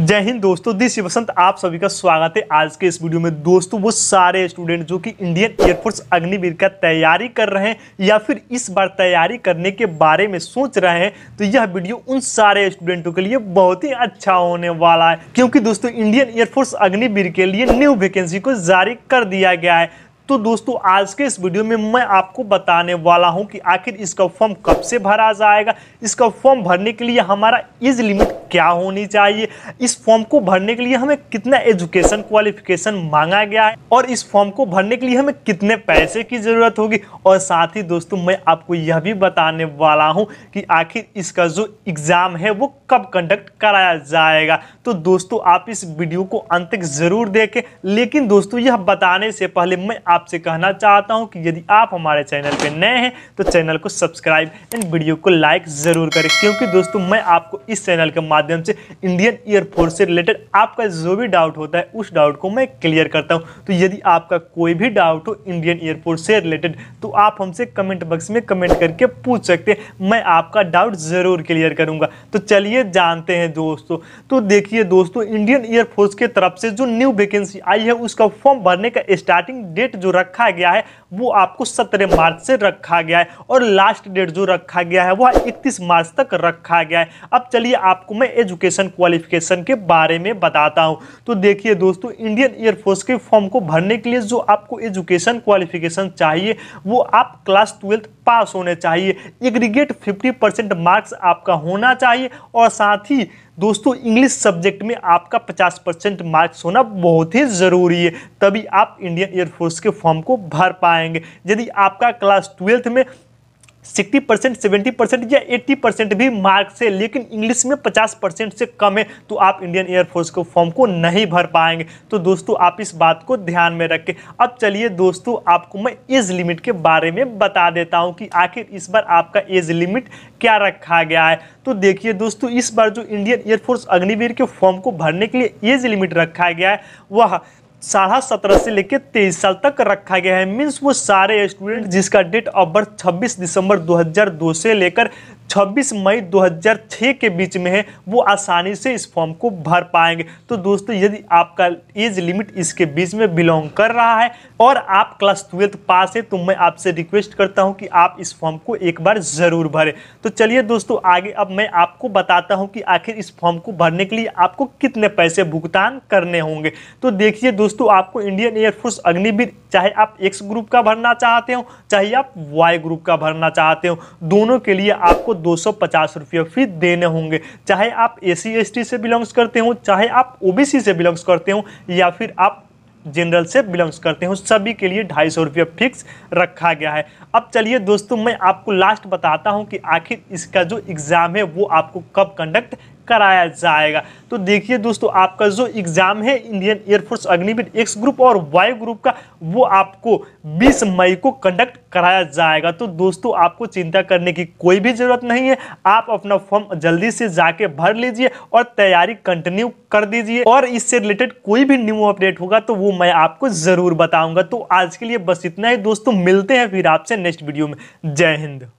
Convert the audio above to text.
जय हिंद दोस्तों दिस वसंत आप सभी का स्वागत है आज के इस वीडियो में दोस्तों वो सारे स्टूडेंट जो कि इंडियन एयरफोर्स अग्निवीर का तैयारी कर रहे हैं या फिर इस बार तैयारी करने के बारे में सोच रहे हैं तो यह वीडियो उन सारे स्टूडेंटों के लिए बहुत ही अच्छा होने वाला है क्योंकि दोस्तों इंडियन एयरफोर्स अग्निवीर के लिए न्यू वैकेंसी को जारी कर दिया गया है तो दोस्तों आज के इस वीडियो में मैं आपको बताने वाला हूं कि आखिर इसका फॉर्म कब से भरा जाएगा इसका फॉर्म भरने के लिए हमारा एज लिमिट क्या होनी चाहिए इस फॉर्म को भरने के लिए हमें कितना एजुकेशन क्वालिफिकेशन मांगा गया है और इस फॉर्म को भरने के लिए हमें कितने पैसे की ज़रूरत होगी और साथ ही दोस्तों मैं आपको यह भी बताने वाला हूँ कि आखिर इसका जो एग्ज़ाम है वो कब कंडक्ट कराया जाएगा तो दोस्तों आप इस वीडियो को अंत तक ज़रूर देखें लेकिन दोस्तों यह बताने से पहले मैं आपसे कहना चाहता हूँ कि यदि आप हमारे चैनल पर नए हैं तो चैनल को सब्सक्राइब एंड वीडियो को लाइक ज़रूर करें क्योंकि दोस्तों मैं आपको इस चैनल के माध्यम माध्यम से इंडियन एयरफोर्स से रिलेटेड आपका जो भी डाउट होता है उस डाउट को मैं क्लियर करता हूँ तो यदि आपका कोई भी डाउट हो इंडियन एयरफोर्स से रिलेटेड तो आप हमसे कमेंट बॉक्स में कमेंट करके पूछ सकते हैं मैं आपका डाउट ज़रूर क्लियर करूंगा तो चलिए जानते हैं दोस्तों तो देखिए दोस्तों इंडियन एयरफोर्स के तरफ से जो न्यू वैकेंसी आई है उसका फॉर्म भरने का स्टार्टिंग डेट जो रखा गया है वो आपको सत्रह मार्च से रखा गया है और लास्ट डेट जो रखा गया है वह इकतीस मार्च तक रखा गया है अब चलिए आपको मैं एजुकेशन क्वालिफिकेशन के बारे में बताता हूँ तो देखिए दोस्तों इंडियन एयरफोर्स के फॉर्म को भरने के लिए जो आपको एजुकेशन क्वालिफिकेशन चाहिए वो आप क्लास ट्वेल्थ पास होने चाहिए एग्रीगेट 50 परसेंट मार्क्स आपका होना चाहिए और साथ ही दोस्तों इंग्लिश सब्जेक्ट में आपका 50 परसेंट मार्क्स होना बहुत ही ज़रूरी है तभी आप इंडियन एयरफोर्स के फॉर्म को भर पाएंगे यदि आपका क्लास ट्वेल्थ में सिक्सटी परसेंट सेवेंटी परसेंट या एट्टी परसेंट भी मार्क्स है लेकिन इंग्लिश में पचास परसेंट से कम है तो आप इंडियन एयरफोर्स को फॉर्म को नहीं भर पाएंगे तो दोस्तों आप इस बात को ध्यान में रखें अब चलिए दोस्तों आपको मैं एज लिमिट के बारे में बता देता हूँ कि आखिर इस बार आपका एज लिमिट क्या रखा गया है तो देखिए दोस्तों इस बार जो इंडियन एयरफोर्स अग्निवीर के फॉर्म को भरने के लिए एज लिमिट रखा गया है वह साढ़ा सत्रह से लेकर तेईस साल तक रखा गया है मीन्स वो सारे स्टूडेंट जिसका डेट ऑफ बर्थ छब्बीस दिसंबर 2002 से लेकर 26 मई 2006 के बीच में है वो आसानी से इस फॉर्म को भर पाएंगे तो दोस्तों यदि आपका एज लिमिट इसके बीच में बिलोंग कर रहा है और आप क्लास ट्वेल्थ पास है तो मैं आपसे रिक्वेस्ट करता हूं कि आप इस फॉर्म को एक बार ज़रूर भरें तो चलिए दोस्तों आगे अब मैं आपको बताता हूं कि आखिर इस फॉर्म को भरने के लिए आपको कितने पैसे भुगतान करने होंगे तो देखिए दोस्तों आपको इंडियन एयरफोर्स अग्निवीर चाहे आप एक्स ग्रुप का भरना चाहते हो चाहे आप वाई ग्रुप का भरना चाहते हो दोनों के लिए आपको दो सौ फी देने होंगे चाहे आप एस सी से बिलोंग्स करते हो चाहे आप ओबीसी से बिलोंग्स करते हो या फिर आप जनरल से बिलोंग्स करते हो सभी के लिए ढाई सौ रुपये फिक्स रखा गया है अब चलिए दोस्तों मैं आपको लास्ट बताता हूं कि आखिर इसका जो एग्ज़ाम है वो आपको कब कंडक्ट कराया जाएगा तो देखिए दोस्तों आपका जो एग्जाम है Indian air force Agniveer X group और वाई ग्रुप का वो आपको 20 मई को कंडक्ट कराया जाएगा तो दोस्तों आपको चिंता करने की कोई भी ज़रूरत नहीं है आप अपना फॉर्म जल्दी से जाके भर लीजिए और तैयारी कंटिन्यू कर दीजिए और इससे रिलेटेड कोई भी न्यू अपडेट होगा तो वो मैं आपको ज़रूर बताऊंगा तो आज के लिए बस इतना ही दोस्तों मिलते हैं फिर आपसे नेक्स्ट वीडियो में जय हिंद